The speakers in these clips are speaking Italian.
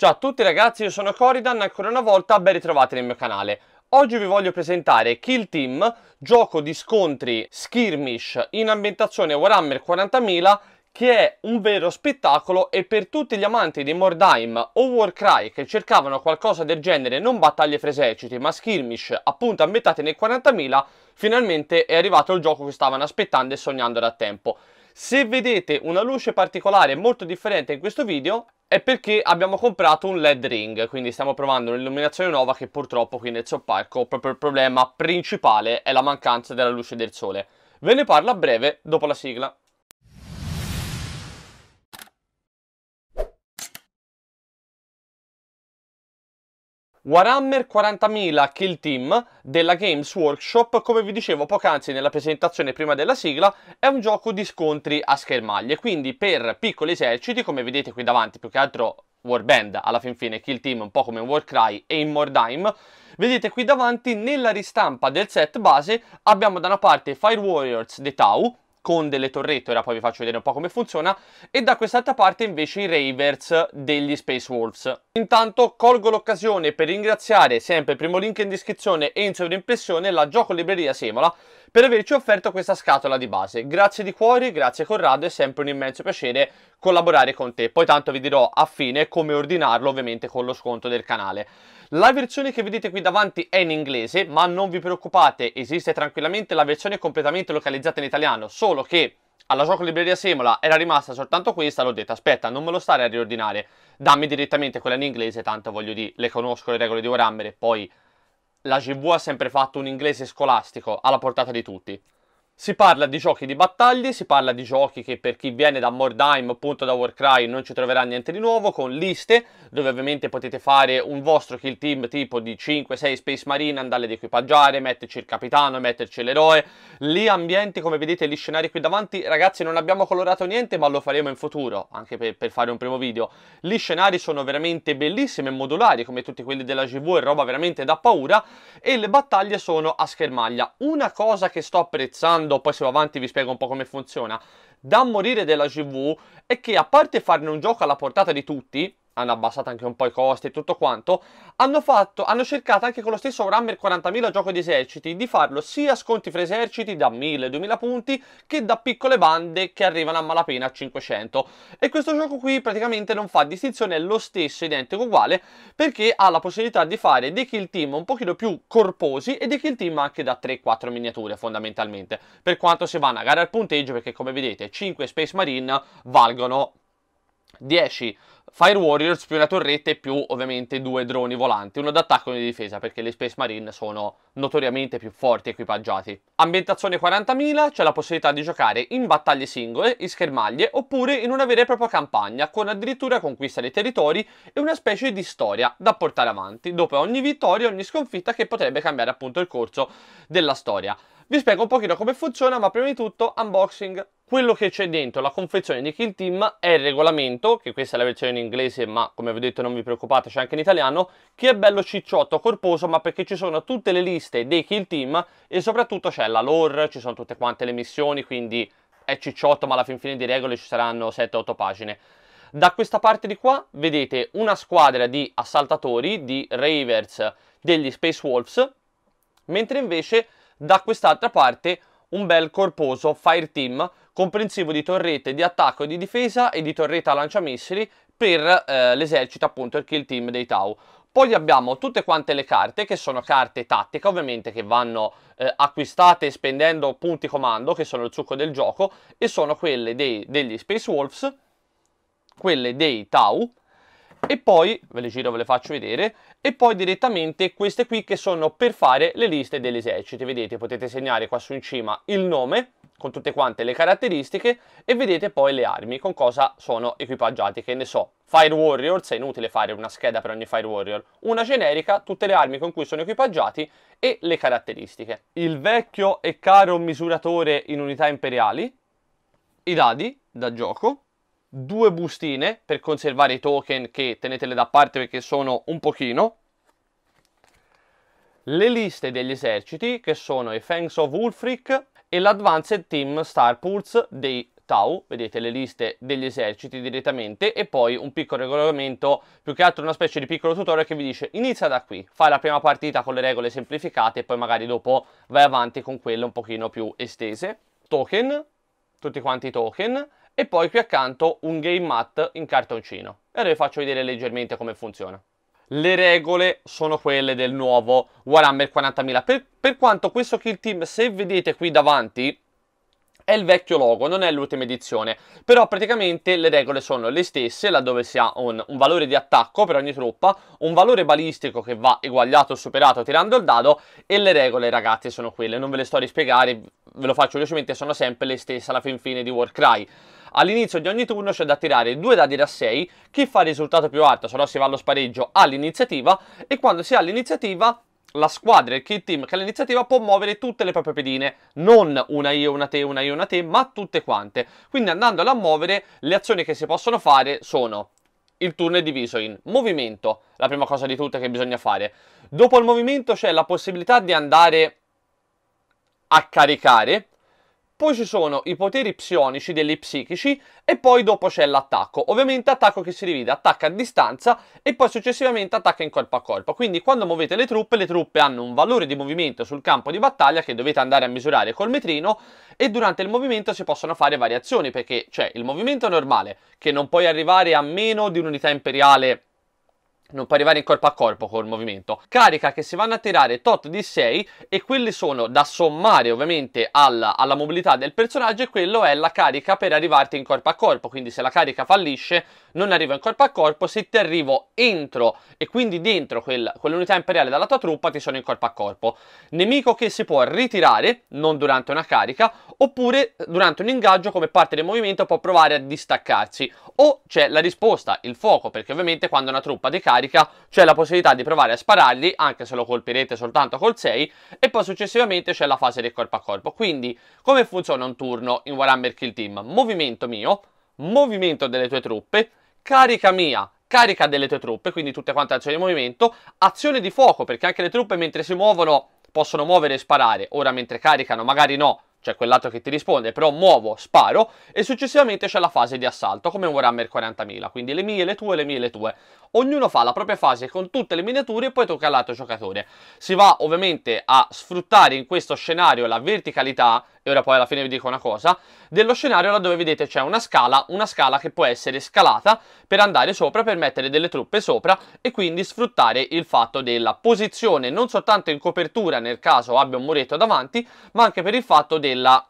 Ciao a tutti ragazzi, io sono Coridan, ancora una volta ben ritrovati nel mio canale. Oggi vi voglio presentare Kill Team, gioco di scontri skirmish in ambientazione Warhammer 40.000 che è un vero spettacolo e per tutti gli amanti di Mordheim o Warcry che cercavano qualcosa del genere, non battaglie fra eserciti ma skirmish appunto ambientate nei 40.000, finalmente è arrivato il gioco che stavano aspettando e sognando da tempo. Se vedete una luce particolare molto differente in questo video è perché abbiamo comprato un LED ring, quindi stiamo provando un'illuminazione nuova che purtroppo qui nel soparco proprio il problema principale è la mancanza della luce del sole. Ve ne parlo a breve dopo la sigla. Warhammer 40.000 Kill Team della Games Workshop, come vi dicevo poc'anzi nella presentazione prima della sigla, è un gioco di scontri a schermaglie, quindi per piccoli eserciti, come vedete qui davanti, più che altro Warband, alla fin fine Kill Team un po' come Warcry e in Mordheim, Vedete qui davanti nella ristampa del set base abbiamo da una parte Fire Warriors di Tau con delle torrette, ora poi vi faccio vedere un po' come funziona, e da quest'altra parte invece i Ravers degli Space Wolves. Intanto colgo l'occasione per ringraziare sempre primo link in descrizione e in sovrimpressione la Gioco Libreria Semola per averci offerto questa scatola di base. Grazie di cuore, grazie Corrado, è sempre un immenso piacere collaborare con te. Poi tanto vi dirò a fine come ordinarlo ovviamente con lo sconto del canale. La versione che vedete qui davanti è in inglese, ma non vi preoccupate, esiste tranquillamente la versione completamente localizzata in italiano, solo che alla gioco libreria Semola era rimasta soltanto questa, l'ho detto aspetta non me lo stare a riordinare, dammi direttamente quella in inglese, tanto voglio dire, le conosco le regole di Warhammer e poi la GV ha sempre fatto un inglese scolastico alla portata di tutti. Si parla di giochi di battaglie, si parla di giochi che per chi viene da Mordheim, appunto da Warcry, non ci troverà niente di nuovo, con liste, dove ovviamente potete fare un vostro kill team tipo di 5-6 Space Marine, andarle ad equipaggiare, metterci il capitano, metterci l'eroe. Gli ambienti, come vedete, gli scenari qui davanti, ragazzi non abbiamo colorato niente, ma lo faremo in futuro, anche per, per fare un primo video. Gli scenari sono veramente bellissimi e modulari, come tutti quelli della GV, è roba veramente da paura, e le battaglie sono a schermaglia. Una cosa che sto apprezzando Nintendo, poi se va avanti vi spiego un po' come funziona, da morire della GV è che a parte farne un gioco alla portata di tutti, hanno abbassato anche un po' i costi e tutto quanto, hanno, fatto, hanno cercato anche con lo stesso Warhammer 40.000 gioco di eserciti di farlo sia a sconti fra eserciti da 1000-2000 punti che da piccole bande che arrivano a malapena a 500 e questo gioco qui praticamente non fa distinzione, è lo stesso, identico, uguale perché ha la possibilità di fare dei kill team un pochino più corposi e dei kill team anche da 3-4 miniature fondamentalmente per quanto si vanno a gara al punteggio perché come vedete 5 Space Marine valgono 10 Fire Warriors più una torretta e più ovviamente due droni volanti, uno d'attacco e uno di difesa perché le Space Marine sono notoriamente più forti equipaggiati. Ambientazione 40.000, c'è la possibilità di giocare in battaglie singole, in schermaglie oppure in una vera e propria campagna con addirittura conquista dei territori e una specie di storia da portare avanti dopo ogni vittoria ogni sconfitta che potrebbe cambiare appunto il corso della storia. Vi spiego un pochino come funziona, ma prima di tutto unboxing. Quello che c'è dentro la confezione di Kill Team è il regolamento, che questa è la versione in inglese ma come vi ho detto non vi preoccupate c'è anche in italiano che è bello cicciotto, corposo ma perché ci sono tutte le liste dei kill team e soprattutto c'è la lore, ci sono tutte quante le missioni quindi è cicciotto ma alla fin fine di regole ci saranno 7-8 pagine. Da questa parte di qua vedete una squadra di assaltatori, di ravers degli Space Wolves mentre invece da quest'altra parte un bel corposo fire team comprensivo di torrette di attacco e di difesa e di torretta lanciamissili per eh, l'esercito appunto il kill team dei Tau. Poi abbiamo tutte quante le carte che sono carte tattiche ovviamente che vanno eh, acquistate spendendo punti comando che sono il succo del gioco e sono quelle dei, degli Space Wolves, quelle dei Tau e poi ve le giro ve le faccio vedere e poi direttamente queste qui che sono per fare le liste degli eserciti vedete potete segnare qua su in cima il nome con tutte quante le caratteristiche e vedete poi le armi con cosa sono equipaggiate che ne so Fire Warriors è inutile fare una scheda per ogni Fire Warrior una generica tutte le armi con cui sono equipaggiati e le caratteristiche il vecchio e caro misuratore in unità imperiali i dadi da gioco due bustine per conservare i token che tenetele da parte perché sono un pochino, le liste degli eserciti che sono i Fangs of Ulfric e l'Advanced Team Star Pulse dei Tau, vedete le liste degli eserciti direttamente e poi un piccolo regolamento, più che altro una specie di piccolo tutorial che vi dice inizia da qui, fai la prima partita con le regole semplificate e poi magari dopo vai avanti con quelle un pochino più estese. Token, tutti quanti i token, e poi qui accanto un game mat in cartoncino. E ora vi faccio vedere leggermente come funziona. Le regole sono quelle del nuovo Warhammer 40.000, per, per quanto questo Kill Team, se vedete qui davanti, è il vecchio logo, non è l'ultima edizione, però praticamente le regole sono le stesse, laddove si ha un, un, valore di attacco per ogni truppa, un valore balistico che va eguagliato o superato tirando il dado e le regole ragazzi sono quelle, non ve le sto a rispiegare, ve lo faccio velocemente, sono sempre le stesse alla fin fine di Warcry. All'inizio di ogni turno c'è da tirare due dadi da 6, chi fa il risultato più alto, se no si va allo spareggio, ha l'iniziativa e quando si ha l'iniziativa la squadra, il kit team che ha l'iniziativa può muovere tutte le proprie pedine, non una io, una te, una io, una te, ma tutte quante. Quindi andandola a muovere, le azioni che si possono fare sono il turno è diviso in movimento, la prima cosa di tutte che bisogna fare. Dopo il movimento c'è la possibilità di andare a caricare poi ci sono i poteri psionici degli psichici e poi dopo c'è l'attacco. Ovviamente attacco che si divide, attacca a distanza e poi successivamente attacca in corpo a corpo. Quindi quando muovete le truppe, le truppe hanno un valore di movimento sul campo di battaglia che dovete andare a misurare col metrino e durante il movimento si possono fare variazioni perché c'è il movimento normale che non puoi arrivare a meno di un'unità imperiale non può arrivare in corpo a corpo col movimento. Carica che si vanno a tirare tot di 6 e quelli sono da sommare ovviamente alla, alla, mobilità del personaggio e quello è la carica per arrivarti in corpo a corpo, quindi se la carica fallisce non arrivo in corpo a corpo, se ti arrivo entro e quindi dentro quel, quell'unità imperiale dalla tua truppa ti sono in corpo a corpo. Nemico che si può ritirare, non durante una carica, oppure durante un ingaggio come parte del movimento può provare a distaccarsi o c'è la risposta, il fuoco, perché ovviamente quando una truppa decarica carica c'è la possibilità di provare a sparargli anche se lo colpirete soltanto col 6 e poi successivamente c'è la fase del corpo a corpo. Quindi come funziona un turno in Warhammer Kill Team? Movimento mio, movimento delle tue truppe, carica mia carica delle tue truppe, quindi tutte quante azioni di movimento, azione di fuoco, perché anche le truppe mentre si muovono possono muovere e sparare, ora mentre caricano magari no, cioè quell'altro che ti risponde, però muovo, sparo e successivamente c'è la fase di assalto come un Warhammer 40.000, quindi le mie, le tue, le mie, le tue. Ognuno fa la propria fase con tutte le miniature e poi tocca all'altro giocatore. Si va ovviamente a sfruttare in questo scenario la verticalità e ora poi alla fine vi dico una cosa, dello scenario laddove vedete c'è una scala, una scala che può essere scalata per andare sopra, per mettere delle truppe sopra e quindi sfruttare il fatto della posizione non soltanto in copertura nel caso abbia un muretto davanti, ma anche per il fatto della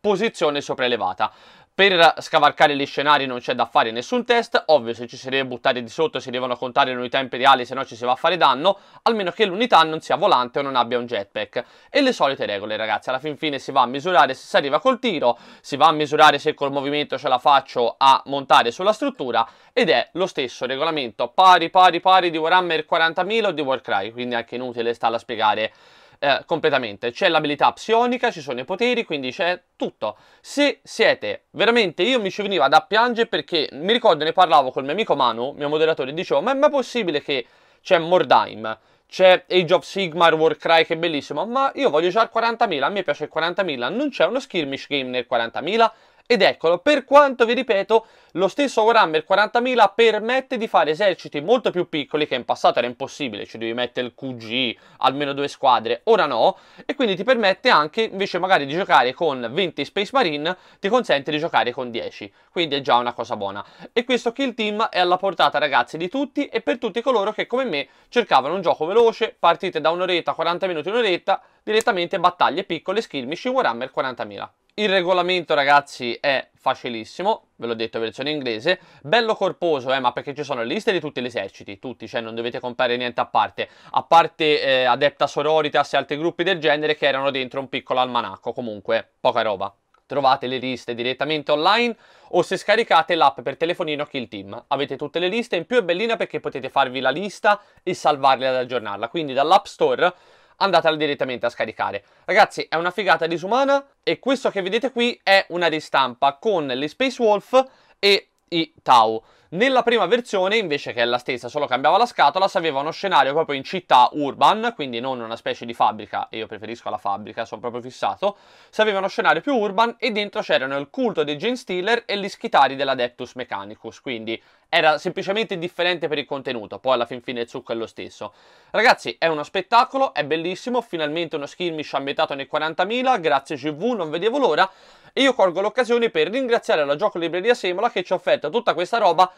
posizione sopraelevata. Per scavalcare gli scenari non c'è da fare nessun test, ovvio se ci si deve buttare di sotto si devono contare le unità imperiali se no ci si va a fare danno, almeno che l'unità non sia volante o non abbia un jetpack. E le solite regole ragazzi, alla fin fine si va a misurare se si arriva col tiro, si va a misurare se col movimento ce la faccio a montare sulla struttura ed è lo stesso regolamento pari pari pari di Warhammer 40.000 o di Warcry, quindi anche inutile starla a spiegare eh, completamente. C'è l'abilità psionica, ci sono i poteri, quindi c'è tutto. Se siete veramente, io mi ci veniva da piangere perché mi ricordo ne parlavo col mio amico Manu, mio moderatore, e dicevo ma è mai possibile che c'è Mordheim? c'è Age of Sigmar, Warcry che è bellissimo, ma io voglio già il 40.000, a me piace il 40.000, non c'è uno skirmish game nel 40.000, ed eccolo, per quanto vi ripeto, lo stesso Warhammer 40.000 permette di fare eserciti molto più piccoli che in passato era impossibile, ci cioè devi mettere il QG, almeno due squadre, ora no, e quindi ti permette anche invece magari di giocare con 20 Space Marine, ti consente di giocare con 10, quindi è già una cosa buona. E questo Kill Team è alla portata ragazzi di tutti e per tutti coloro che come me cercavano un gioco veloce, partite da un'oretta, 40 minuti, un'oretta, direttamente battaglie piccole, skirmish in Warhammer 40.000. Il regolamento ragazzi è facilissimo, ve l'ho detto versione inglese, bello corposo eh, ma perché ci sono le liste di tutti gli eserciti, tutti, cioè non dovete comprare niente a parte, a parte eh, Adepta Sororitas e altri gruppi del genere che erano dentro un piccolo almanacco, comunque poca roba. Trovate le liste direttamente online o se scaricate l'app per telefonino Kill Team. Avete tutte le liste, in più è bellina perché potete farvi la lista e salvarle ad aggiornarla, quindi dall'App Store andatela direttamente a scaricare. Ragazzi, è una figata disumana e questo che vedete qui è una ristampa con le Space Wolf e i Tau. Nella prima versione, invece che è la stessa, solo cambiava la scatola, si aveva uno scenario proprio in città urban, quindi non una specie di fabbrica, e io preferisco la fabbrica, sono proprio fissato, si aveva uno scenario più urban e dentro c'erano il culto dei Gen Stealer e gli schitari dell'Adeptus Mechanicus, quindi era semplicemente indifferente per il contenuto, poi alla fin fine il succo è lo stesso. Ragazzi, è uno spettacolo, è bellissimo, finalmente uno skirmish ambientato nei 40.000, grazie GV, non vedevo l'ora, e io colgo l'occasione per ringraziare la Gioco Libreria Semola che ci ha offerto tutta questa roba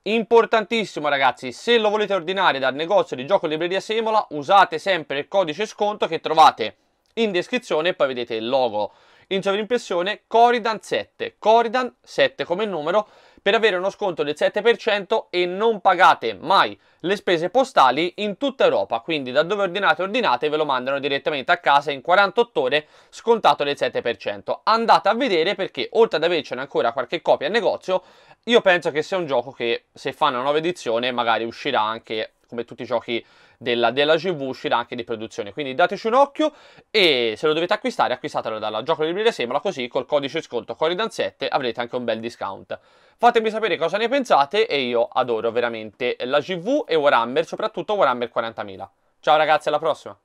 Importantissimo ragazzi, se lo volete ordinare dal negozio di gioco libreria Semola usate sempre il codice sconto che trovate in descrizione poi vedete il logo in sovrimpressione Coridan 7, Coridan 7 come numero per avere uno sconto del 7% e non pagate mai le spese postali in tutta Europa, quindi da dove ordinate ordinate ve lo mandano direttamente a casa in 48 ore scontato del 7%. Andate a vedere perché oltre ad avercene ancora qualche copia a negozio, io penso che sia un gioco che se fanno una nuova edizione magari uscirà anche come tutti i giochi della, della GV uscirà anche di produzione. Quindi dateci un occhio e se lo dovete acquistare, acquistatelo dalla Gioco Libreria Semola, così col codice sconto Coridanzette avrete anche un bel discount. Fatemi sapere cosa ne pensate e io adoro veramente la GV e Warhammer, soprattutto Warhammer 40.000. Ciao ragazzi, alla prossima!